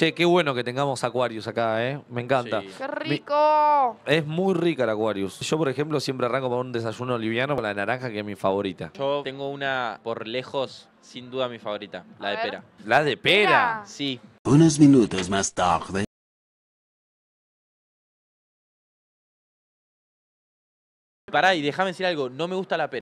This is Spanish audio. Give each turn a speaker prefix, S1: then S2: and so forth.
S1: Che, qué bueno que tengamos Aquarius acá, ¿eh? Me encanta. ¡Qué
S2: rico!
S1: es muy rica el Aquarius. Yo, por ejemplo, siempre arranco para un desayuno liviano con la naranja, que es mi favorita.
S3: Yo tengo una, por lejos, sin duda mi favorita, la de pera.
S1: ¿La de pera? Sí. Unos
S4: minutos más tarde.
S5: Pará, y déjame decir algo, no me gusta la pera.